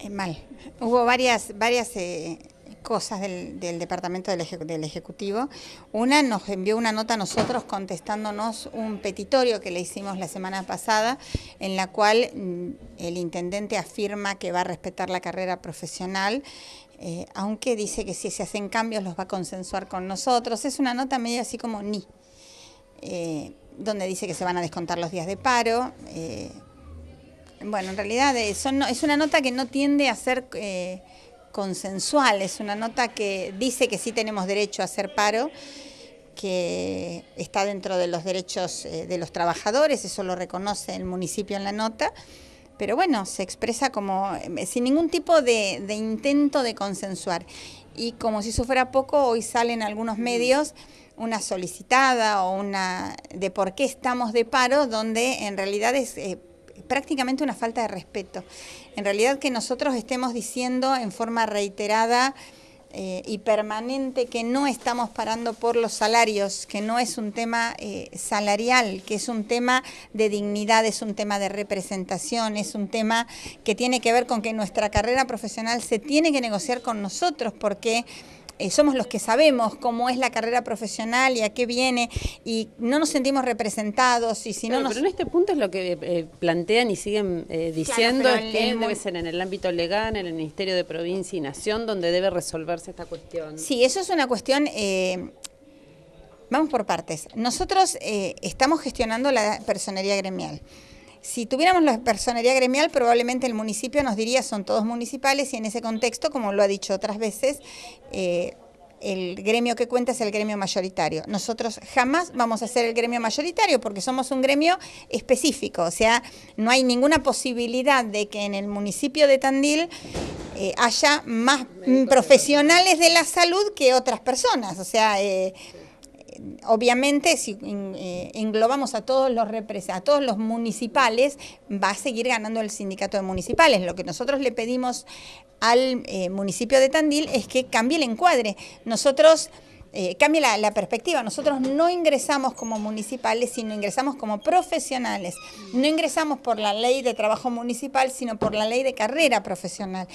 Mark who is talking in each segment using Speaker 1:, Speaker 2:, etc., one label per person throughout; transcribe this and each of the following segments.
Speaker 1: Eh, mal. Hubo varias, varias eh, cosas del, departamento del, Ejecutivo. Una nos envió una nota a nosotros contestándonos un petitorio que le hicimos la semana pasada, en la cual mm, el intendente afirma que va a respetar la carrera profesional. Eh, aunque dice que si se hacen cambios los va a consensuar con nosotros. Es una nota medio así como ni, donde dice que se van a descontar los días de paro bueno, en realidad eh, es una nota que no tiende a ser eh, consensual, es una nota que dice que sí tenemos derecho a hacer paro, que está dentro de los derechos eh, de los trabajadores, eso lo reconoce el municipio en la nota, pero bueno, se expresa como sin ningún tipo de, intento de consensuar. Y como si eso fuera poco, hoy salen algunos medios una solicitada o una de por qué estamos de paro, donde en realidad es prácticamente una falta de respeto. En realidad que nosotros estemos diciendo en forma reiterada eh, y permanente que no estamos parando por los salarios, que no es un tema eh, salarial, que es un tema de dignidad, es un tema de representación, es un tema que tiene que ver con que nuestra carrera profesional se tiene que negociar con nosotros porque eh, somos los que sabemos cómo es la carrera profesional y a qué viene, y no nos sentimos representados. Y si no Pero en
Speaker 2: este punto es lo que eh, plantean y siguen eh, diciendo, es que debe ser en el ámbito legal, en el Ministerio de Provincia y Nación, donde debe resolverse esta cuestión.
Speaker 1: Sí, eso es una cuestión... Vamos por partes. Nosotros estamos gestionando la personería gremial. Si tuviéramos la personería gremial, probablemente el municipio nos diría son todos municipales y en ese contexto, como lo ha dicho otras veces, eh, el gremio que cuenta es el gremio mayoritario. Nosotros jamás vamos a ser el gremio mayoritario porque somos un gremio específico, o sea, no hay ninguna posibilidad de que en el municipio de Tandil eh, haya más profesionales de la salud que otras personas, o sea... Eh, obviamente, si eh, englobamos a todos los a todos los municipales, va a seguir ganando el sindicato de municipales. Lo que nosotros le pedimos al eh, municipio de Tandil es que cambie el encuadre. Nosotros eh, cambie la, la, perspectiva. Nosotros no ingresamos como municipales, sino ingresamos como profesionales. No ingresamos por la ley de trabajo municipal, sino por la ley de carrera profesional.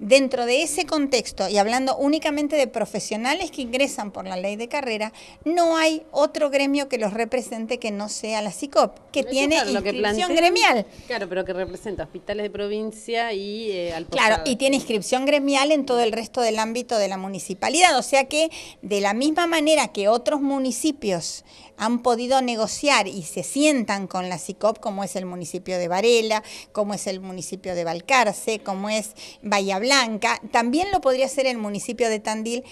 Speaker 1: Dentro de ese contexto, y hablando únicamente de profesionales que ingresan por la ley de carrera, no hay otro gremio que los represente que no sea la CICOP, que tiene inscripción gremial.
Speaker 2: Claro, pero que representa hospitales de provincia y eh,
Speaker 1: al Claro, y tiene inscripción gremial en todo el resto del ámbito de la municipalidad. O sea que, de la misma manera que otros municipios han podido negociar y se sientan con la CICOP, como es el municipio de Varela, como es el municipio de Balcarce, como es Bahía Blanca, también lo podría hacer el municipio de Tandil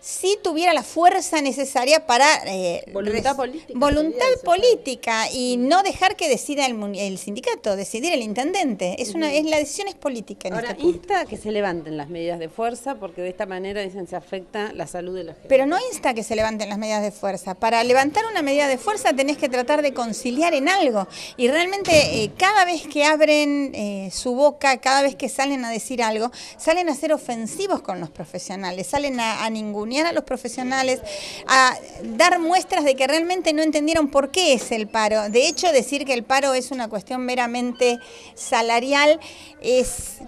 Speaker 1: si tuviera la fuerza necesaria para... Eh, voluntad política. Voluntad política y no dejar que decida el, sindicato, decidir el intendente. Es una, es, la decisión es política. En Ahora, este
Speaker 2: insta que se levanten las medidas de fuerza porque de esta manera, dicen, se afecta la salud de la gente.
Speaker 1: Pero no insta que se levanten las medidas de fuerza. Para levantar una medida de fuerza tenés que tratar de conciliar en algo. Y realmente eh, cada vez que abren eh, su boca, cada vez que salen a decir algo, salen a ser ofensivos con los profesionales, salen a, a ningún a los profesionales, a dar muestras de que realmente no entendieron por qué es el paro. De hecho, decir que el paro es una cuestión meramente salarial es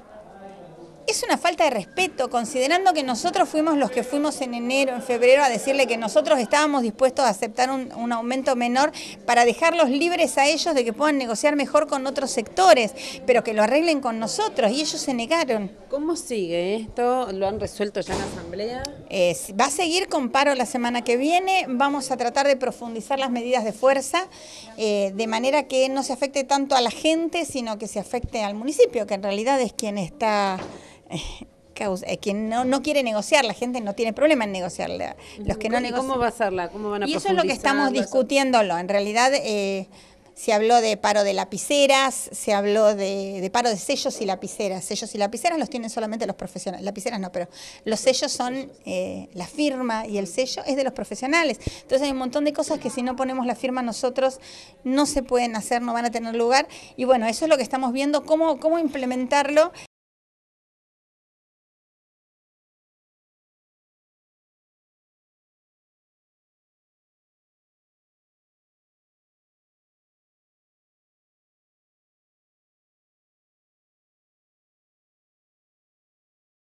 Speaker 1: es una falta de respeto, considerando que nosotros fuimos los que fuimos en enero, en febrero, a decirle que nosotros estábamos dispuestos a aceptar un, aumento menor para dejarlos libres a ellos de que puedan negociar mejor con otros sectores, pero que lo arreglen con nosotros, y ellos se negaron. ¿Cómo sigue esto? ¿Lo han resuelto ya en la Asamblea? Eh, va a seguir con paro la semana que viene, vamos a tratar de profundizar las medidas de fuerza, eh, de manera que no se afecte tanto a la gente, sino que se afecte al municipio, que en realidad es quien está que quien no, quiere negociar, la gente no tiene problema en negociarla. Los que no ¿Cómo va a
Speaker 2: hacerla? ¿Cómo
Speaker 1: van a Y eso es lo que estamos discutiéndolo. En realidad, eh, se habló de paro de lapiceras, se habló de, paro de sellos y lapiceras. Sellos y lapiceras los tienen solamente los profesionales. Lapiceras no, pero los sellos son eh, la firma y el sello es de los profesionales. Entonces hay un montón de cosas que si no ponemos la firma nosotros no se pueden hacer, no van a tener lugar. Y bueno, eso es lo que estamos viendo, cómo, cómo implementarlo